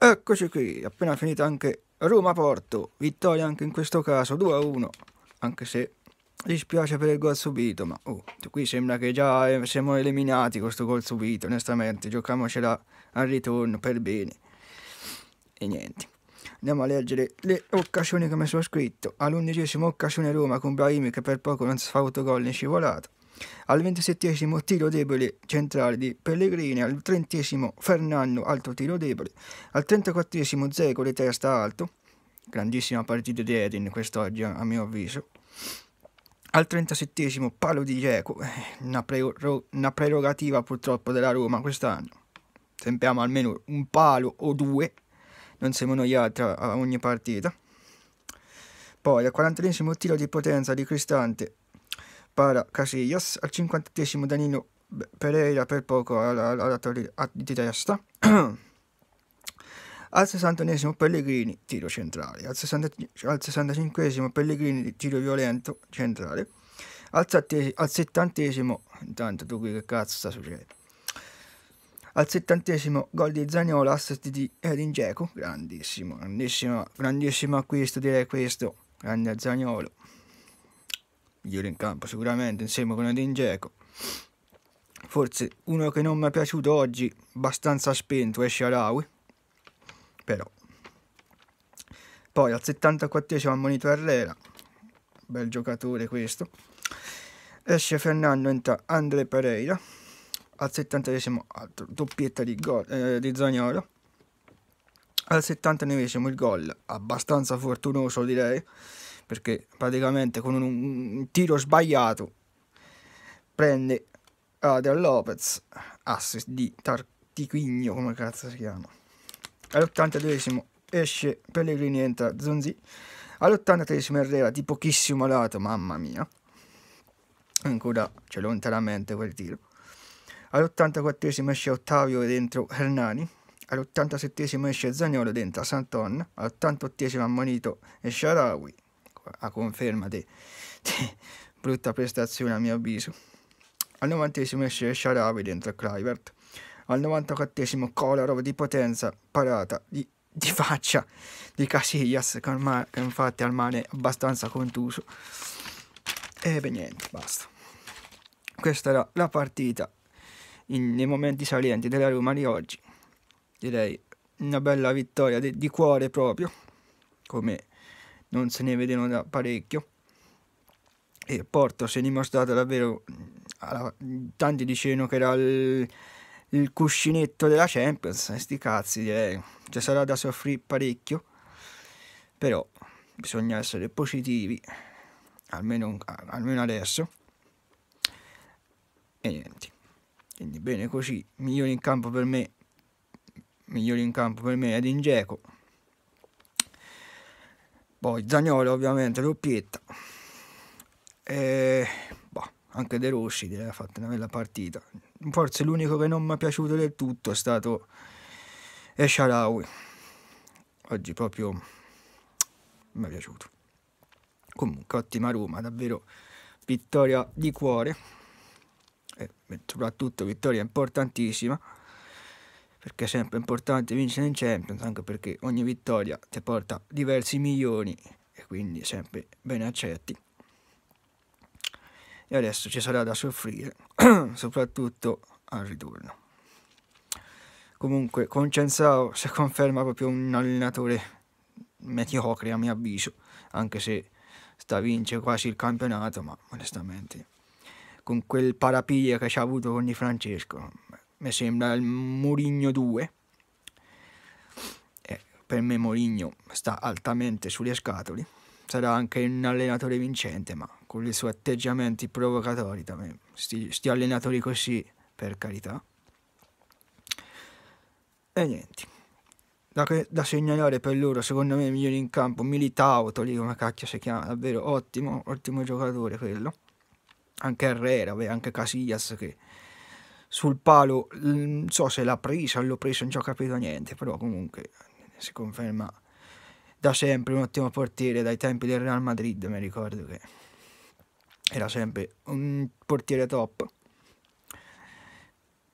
Eccoci qui, appena finita anche Roma-Porto, vittoria anche in questo caso 2-1, anche se dispiace per il gol subito, ma oh, qui sembra che già eh, siamo eliminati questo gol subito, onestamente, giochiamocela al ritorno per bene. E niente. Andiamo a leggere le occasioni che mi sono scritto. All'undicesima occasione Roma con Brahimi che per poco non si fa autogol in scivolata al ventisettesimo tiro debole centrale di Pellegrini, al trentesimo Fernando, alto tiro debole, al trentaquattresimo Zego di testa alto, grandissima partita di Edin quest'oggi a mio avviso, al 37 palo di Geco, eh, una, prerog una, prerogativa purtroppo della Roma quest'anno. Sempiamo almeno un palo o due, non siamo noi altri a ogni partita. Poi al 41 tiro di potenza di Cristante para Casillas, al cinquantesimo Danilo Pereira per poco alla, alla, alla torre di testa, al sessantunesimo Pellegrini tiro centrale, al, 60, al sessantacinquesimo Pellegrini tiro violento centrale, al, al settantesimo, intanto tu qui che cazzo sta succedendo, al settantesimo gol di Zaniolo, assist di Edin Dzeko, grandissimo, grandissimo, grandissimo acquisto direi questo, grande Zaniolo migliore in campo sicuramente insieme con Edin Dzeko forse uno che non mi è piaciuto oggi abbastanza spento è Sharawi però poi al 74 ammonito Herrera bel giocatore questo esce Fernando entra Andre Pereira al 70 altro doppietta di, gol, eh, di Zagnolo al 79 il gol abbastanza fortunoso direi perché praticamente con un, un tiro sbagliato prende Adrian Lopez, assist di Tartiquigno, come cazzo si chiama. All'82 esce Pellegrini, entra Zonzi. All'83 Herrera di pochissimo lato, mamma mia. Ancora, cioè lontanamente quel tiro. All'84 esce Ottavio dentro Hernani. All'87 esce Zagnolo dentro Santon. All'88 ammonito esce Arawi a conferma di, di brutta prestazione a mio avviso. Al 90esimo esce Sharabi dentro Clivert. Al 94esimo Kolarov di potenza, parata di, di faccia di Casillas, che, ormai, che infatti al mare abbastanza contuso. E beh niente, basta. Questa era la partita in, nei momenti salienti della Roma di oggi. Direi una bella vittoria di, di cuore proprio, come non se ne vedono da parecchio e Porto si è dimostrato davvero mm, alla, tanti dicevano che era il, il cuscinetto della Champions sti cazzi direi eh, ci sarà da soffrire parecchio però bisogna essere positivi almeno, almeno adesso e niente quindi bene così migliori in campo per me migliori in campo per me è Dingeco poi Zagnolo ovviamente, doppietta. E, boh, anche De Rossi ha fatto una bella partita. Forse l'unico che non mi è piaciuto del tutto è stato Esharawi. Oggi proprio mi è piaciuto. Comunque ottima Roma, davvero vittoria di cuore. E soprattutto vittoria importantissima perché è sempre importante vincere in Champions, anche perché ogni vittoria ti porta diversi milioni e quindi sempre ben accetti. E adesso ci sarà da soffrire, soprattutto al ritorno. Comunque, Concenzao si conferma proprio un allenatore mediocre a mio avviso, anche se sta vince quasi il campionato, ma onestamente con quel parapiglia che ci ha avuto con Di Francesco mi sembra il Murigno 2. Eh, per me Murigno sta altamente sulle scatole. Sarà anche un allenatore vincente, ma con i suoi atteggiamenti provocatori Sti, sti allenatori così, per carità. E niente. Da, da, segnalare per loro, secondo me, migliore in campo, Militauto, lì come cacchio si chiama, davvero ottimo, ottimo giocatore quello. Anche Herrera, beh, anche Casillas che sul palo, non so se l'ha presa, l'ho presa, non ci ho capito niente, però comunque si conferma da sempre un ottimo portiere dai tempi del Real Madrid, mi ricordo che era sempre un portiere top.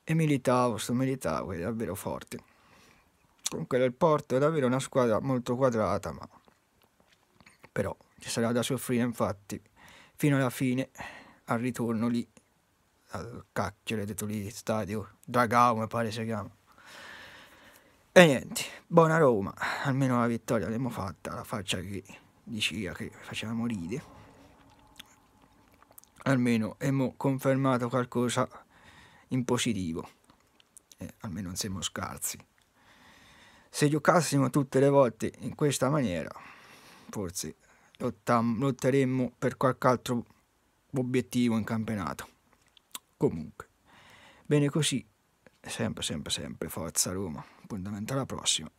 E militavo, sto militavo, è davvero forte. Comunque il Porto è davvero una squadra molto quadrata, ma però ci sarà da soffrire infatti fino alla fine, al ritorno lì cacchio detto lì, stadio, Dragao mi pare si chiama. E niente, buona Roma, almeno la vittoria l'abbiamo fatta, la faccia che diceva che faceva morire. Almeno abbiamo confermato qualcosa in positivo, eh, almeno non siamo scarsi. Se giocassimo tutte le volte in questa maniera, forse lotteremmo per qualche altro obiettivo in campionato. Comunque, bene così, sempre, sempre, sempre, forza Roma. Appuntamento alla prossima.